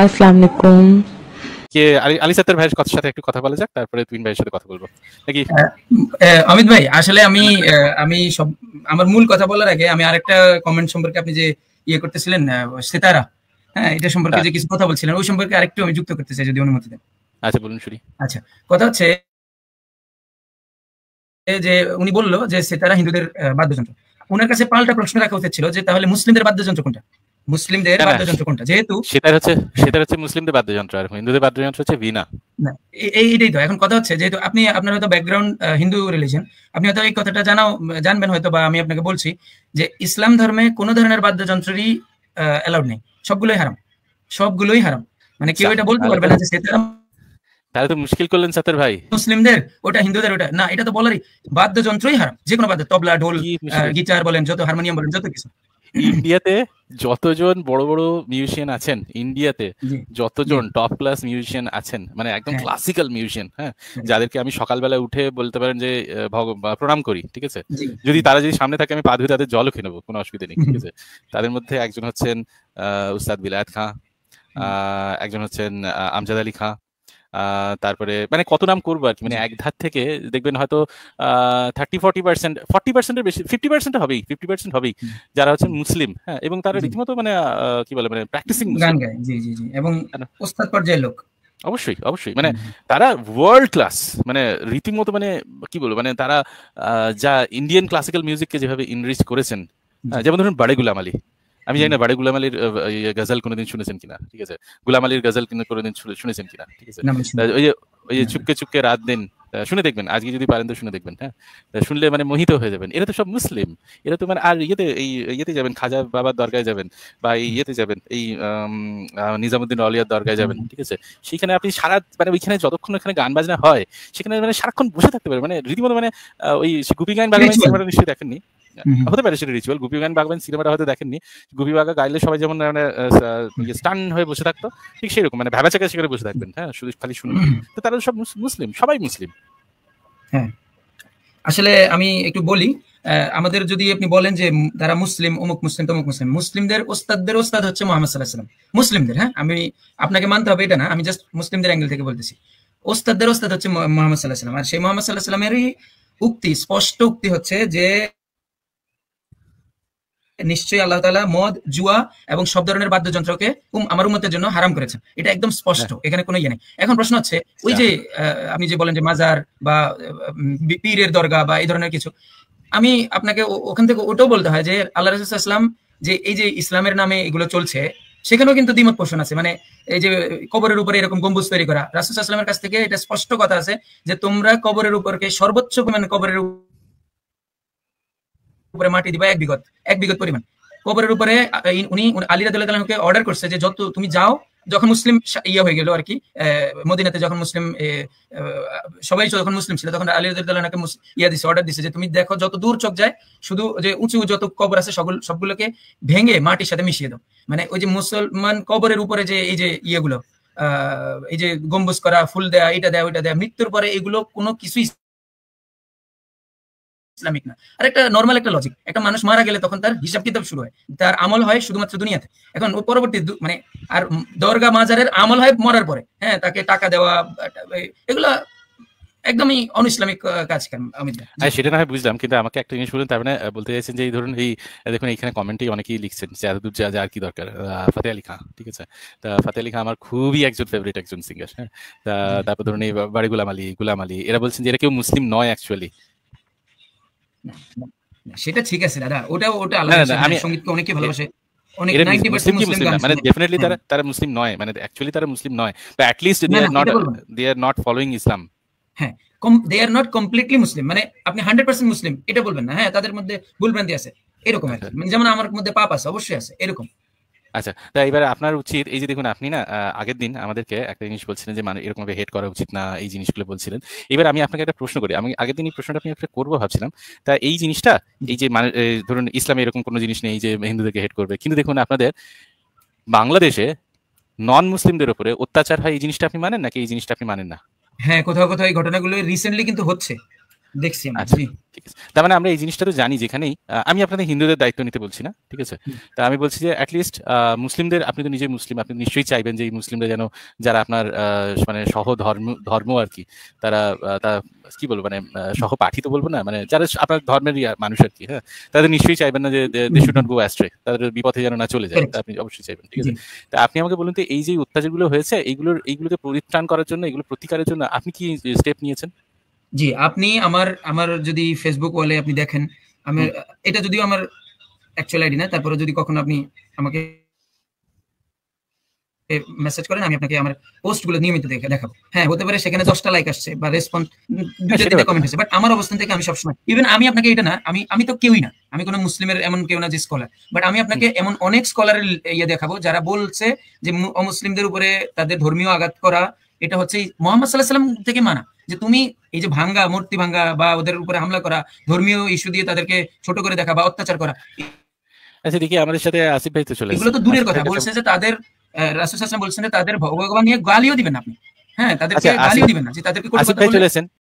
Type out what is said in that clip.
আসসালামু আলাইকুম কে আলী সাত্তার ভাইয়ের কথার সাথে একটু কথা বলা যাক তারপরে তুইন ভাইয়ের সাথে কথা বলবো নাকি অমিত ভাই আসলে আমি আমি সব আমার মূল কথা বলার আগে আমি আরেকটা কমেন্ট সম্পর্কে আপনি যে ইয়ে করতেছিলেন সেতারা হ্যাঁ এটা সম্পর্কে হ্যাঁ। যে কিছু কথা বলছিলেন ওই সম্পর্কে আরেকটু আমি যুক্ত করতে চাই যদি অনুমতি দেন আচ্ছা বলুন শুনি আচ্ছা কথা হচ্ছে যে উনি বললো যে সেতারা হিন্দুদের বাদ্যযন্ত্র ওনার কাছে পাল্টা প্রশ্ন রাখা উচিত ছিল যে তাহলে মুসলিমদের বাদ্যযন্ত্র কোনটা বলছি যে ইসলাম ধর্মে ধরনের বাদ্যযন্ত্রই নেই সবগুলোই হারাম সবগুলোই হারাম মানে কেউ আচ্ছা, এটা বলতে পারবে না যে তাহলে তো মুশকিল করলেন সাতের ভাই মুসলিমদের ওটা হিন্দুদের ওটা না এটা তো বলারই বাদ্যযন্ত্রই হারাম যে কোনো বাদ্য তবলা ঢোল গিটার বলেন যত হারমোনিয়াম বলেন যত কিছু ইন্ডিয়াতে যতজন বড় বড় মিউজিশিয়ান আছেন ইন্ডিয়াতে যতজন টপ ক্লাস মিউজিশিয়ান আছেন মানে একদম ক্লাসিক্যাল মিউজিশিয়ান হ্যাঁ, হ্যাঁ যাদেরকে আমি সকালবেলা উঠে বলতে পারেন যে প্রণাম করি ঠিক আছে যদি তারা যদি সামনে থাকে আমি পা ধুয়ে তাদের জলও খেয়ে নেবো কোনো অসুবিধা নেই ঠিক আছে তাদের মধ্যে একজন হচ্ছেন উস্তাদ বিলায়াত খাঁ একজন হচ্ছেন আমজাদ আলী খাঁ তারপরে মানে কত নাম করবো আর কি মানে এক ধার থেকে দেখবেন হয়তো থার্টি ফর্টি পার্সেন্ট ফর্টি পার্সেন্টের বেশি ফিফটি পার্সেন্ট হবেই ফিফটি পার্সেন্ট হবেই যারা হচ্ছে মুসলিম হ্যাঁ এবং তারা রীতিমতো মানে কি বলে মানে প্র্যাকটিসিং গান গায় জি জি জি এবং ওস্তাদ পর্যায়ের লোক অবশ্যই অবশ্যই মানে তারা ওয়ার্ল্ড ক্লাস মানে রীতিমতো মানে কি বলবো মানে তারা যা ইন্ডিয়ান ক্লাসিক্যাল মিউজিককে যেভাবে ইনরিচ করেছেন যেমন ধরুন বাড়েগুলাম আলী আমি জানি না বাড়ি গুলাম আলীর ইয়ে, গজল কোনোদিন শুনেছেন কিনা ঠিক আছে গুলাম আলীর গজল কোনোদিন শুনেছেন কিনা ঠিক আছে ওই যে ওই যে হ্যাঁ। চুপকে চুপকে রাত দিন শুনে দেখবেন আজকে যদি পারেন তো শুনে দেখবেন হ্যাঁ শুনলে মানে মোহিত হয়ে যাবেন এরা তো সব মুসলিম এরা তো মানে আর ইয়েতে এই ইয়েতে যাবেন খাজা বাবার দরগায় যাবেন বা এই ইয়েতে যাবেন এই নিজামুদ্দিন অলিয়ার দরগায় যাবেন ঠিক আছে সেখানে আপনি সারা মানে ওইখানে যতক্ষণ এখানে গান বাজনা হয় সেখানে মানে সারাক্ষণ বসে থাকতে পারেন মানে রীতিমতো মানে ওই গুপি গান বাজনা নিশ্চয়ই দেখেননি হতে পারে সেটা রিচুয়াল গুপি গান বাগবেন সিনেমাটা হয়তো দেখেননি গুপি বাগা গাইলে সবাই যেমন মানে স্টান ইয়ে হয়ে বসে থাকতো ঠিক সেরকম মানে ভাবা চাকা সেখানে বসে থাকবেন হ্যাঁ শুধু খালি শুনুন তো তারা সব মুসলিম সবাই মুসলিম হ্যাঁ আসলে আমি একটু বলি আমাদের যদি আপনি বলেন যে তারা মুসলিম অমুক মুসলিম তমুক মুসলিম মুসলিমদের ওস্তাদদের ওস্তাদ হচ্ছে মোহাম্মদ সাল্লাহ সাল্লাম মুসলিমদের হ্যাঁ আমি আপনাকে মানতে হবে এটা না আমি জাস্ট মুসলিমদের অ্যাঙ্গেল থেকে বলতেছি ওস্তাদদের ওস্তাদ হচ্ছে মোহাম্মদ সাল্লাহ সাল্লাম আর সেই মোহাম্মদ সাল্লাহ সাল্লামেরই উক্তি স্পষ্ট উক্তি হচ্ছে যে নিশ্চয়ই আল্লাহ তালা মদ জুয়া এবং সব ধরনের বাদ্যযন্ত্রকে আমার উন্মতের জন্য হারাম করেছেন এটা একদম স্পষ্ট হ্যাঁ। এখানে কোনো ইয়ে নেই এখন প্রশ্ন হচ্ছে ওই যে আচ্ছা। আপনি যে বলেন যে মাজার বা পীরের দরগা বা এই ধরনের কিছু আমি আপনাকে ওখান থেকে ওটাও বলতে হয় যে আল্লাহ ইসলাম যে এই যে ইসলামের নামে এগুলো চলছে সেখানেও কিন্তু দ্বিমত পোষণ আছে মানে এই যে কবরের উপরে এরকম গম্বুজ তৈরি করা রাসুল আসলামের কাছ থেকে এটা স্পষ্ট কথা আছে যে তোমরা কবরের উপরকে সর্বোচ্চ মানে কবরের উপর উপরে মাটি দিবা এক বিঘত এক বিঘত পরিমাণ কবরের উপরে উনি আলী রাদুল্লাহকে অর্ডার করছে যে যত তুমি যাও যখন মুসলিম ইয়ে হয়ে গেল আর কি মদিনাতে যখন মুসলিম সবাই যখন মুসলিম ছিল তখন আলী রাদুল্লাহকে ইয়া দিছে অর্ডার দিছে যে তুমি দেখো যত দূর চোখ যায় শুধু যে উঁচু যত কবর আছে সকল সবগুলোকে ভেঙে মাটির সাথে মিশিয়ে দাও মানে ওই যে মুসলমান কবরের উপরে যে এই যে ইয়েগুলো এই যে গম্বুজ করা ফুল দেয়া এটা দেয়া ওইটা দেয়া মৃত্যুর পরে এগুলো কোনো কিছুই ইসলামিক না আর একটা নর্মাল একটা লজিক একটা মানুষ মারা গেলে তখন তার হিসাব কিতাব শুরু হয় তার আমল হয় শুধুমাত্র দুনিয়াতে এখন পরবর্তী মানে আর দরগা মাজারের আমল হয় মরার পরে হ্যাঁ তাকে টাকা দেওয়া এগুলা একদমই কাজ হ্যাঁ সেটা না হয় বুঝলাম কিন্তু আমাকে একটা জিনিস বলুন তার মানে বলতে চাইছেন যে এই ধরুন এই দেখুন এখানে কমেন্টে অনেকেই লিখছেন যে এতদূর যা আর কি দরকার ফাতে আলী খান ঠিক আছে তা ফাতে আলী খান আমার খুবই একজন ফেভারিট একজন সিঙ্গার হ্যাঁ তারপর ধরুন এই বাড়ি গুলাম আলী গুলাম আলী এরা বলছেন যে এরা কেউ মুসলিম নয় অ্যাকচুয়ালি সেটা ঠিক আছে দাদা ওটা ওটা আলাদা আমি সঙ্গীতকে অনেকে ভালোবাসে মানে তারা মুসলিম নয় মানে তারা মুসলিম নয় নট ইসলাম হ্যাঁ নট কমপ্লিটলি মুসলিম মানে আপনি মুসলিম এটা বলবেন হ্যাঁ তাদের মধ্যে আছে এরকম আচ্ছা। মানে যেমন আমার মধ্যে পাপ আছে অবশ্যই আছে এরকম আচ্ছা তা এবার আপনার উচিত এই যে দেখুন আপনি না আগের দিন আমাদেরকে একটা জিনিস বলছিলেন যে মানে এরকম ভাবে হেড করা উচিত না এই জিনিসগুলো বলছিলেন এবার আমি আপনাকে একটা প্রশ্ন করি আমি আগের দিন এই প্রশ্নটা আমি একটা করবো ভাবছিলাম তা এই জিনিসটা এই যে মানে ধরুন ইসলামে এরকম কোনো জিনিস নেই যে হিন্দুদেরকে হেড করবে কিন্তু দেখুন আপনাদের বাংলাদেশে নন মুসলিমদের উপরে অত্যাচার হয় এই জিনিসটা আপনি মানেন নাকি এই জিনিসটা আপনি মানেন না হ্যাঁ কোথাও কোথাও এই ঘটনাগুলো রিসেন্টলি কিন্তু হচ্ছে দেখছি আচ্ছা, তার মানে আমরা এই জিনিসটা তো জানি যেখানেই আমি আপনাদের হিন্দুদের দায়িত্ব নিতে বলছি না ঠিক আছে তা আমি বলছি যে অ্যাটলিস্ট মুসলিমদের আপনি তো নিজে মুসলিম আপনি নিশ্চয়ই চাইবেন যে মুসলিমরা যেন যারা আপনার মানে সহ ধর্ম ধর্ম আর কি তারা তা কি বলবো মানে সহপাঠী তো বলবো না মানে যারা আপনার ধর্মের মানুষ আর কি হ্যাঁ তাদের নিশ্চয়ই চাইবেন না যে they should not go astray তাদের বিপথে যেন না চলে যায় আপনি অবশ্যই চাইবেন ঠিক আছে তা আপনি আমাকে বলুন তো এই যে অত্যাচারগুলো হয়েছে এইগুলোর এইগুলোকে পরিত্রাণ করার জন্য এগুলো প্রতিকারের জন্য আপনি কি স্টেপ নিয়েছেন জি আপনি আমার আমার যদি ফেসবুক ওয়ালে আপনি দেখেন আমি এটা যদিও আমার অ্যাকচুয়াল আইডি না তারপরে যদি কখনো আপনি আমাকে মেসেজ করেন আমি আপনাকে আমার গুলো নিয়মিত দেখে দেখাবো হ্যাঁ হতে পারে সেখানে দশটা লাইক আসছে বা রেসপন্স হ্যাঁ, দুইটা কমেন্ট আসছে বাট আমার অবস্থান থেকে আমি সবসময় ইভেন আমি আপনাকে এটা না আমি আমি তো কেউই না আমি কোনো মুসলিমের এমন কেউ না যে স্কলার বাট আমি আপনাকে এমন অনেক স্কলারের ইয়ে দেখাবো যারা বলছে যে অমুসলিমদের উপরে তাদের ধর্মীয় আঘাত করা এটা হচ্ছে মোহাম্মদ সাল্লাহ সাল্লাম থেকে মানা যে তুমি এই যে ভাঙ্গা মূর্তি ভাঙ্গা বা ওদের উপরে হামলা করা ধর্মীয় ইস্যু দিয়ে তাদেরকে ছোট করে দেখা বা অত্যাচার করা আচ্ছা দেখি আমাদের সাথে আসিফ ভাই তো চলে এগুলো তো দূরের কথা আচ্ছা, বলছে যে তাদের রাসূল সাল্লাল্লাহু বলছেন যে তাদের ভগবান নিয়ে গালিও দিবেন আপনি হ্যাঁ তাদেরকে আচ্ছা, গালিও দিবেন না যে তাদেরকে চলেছেন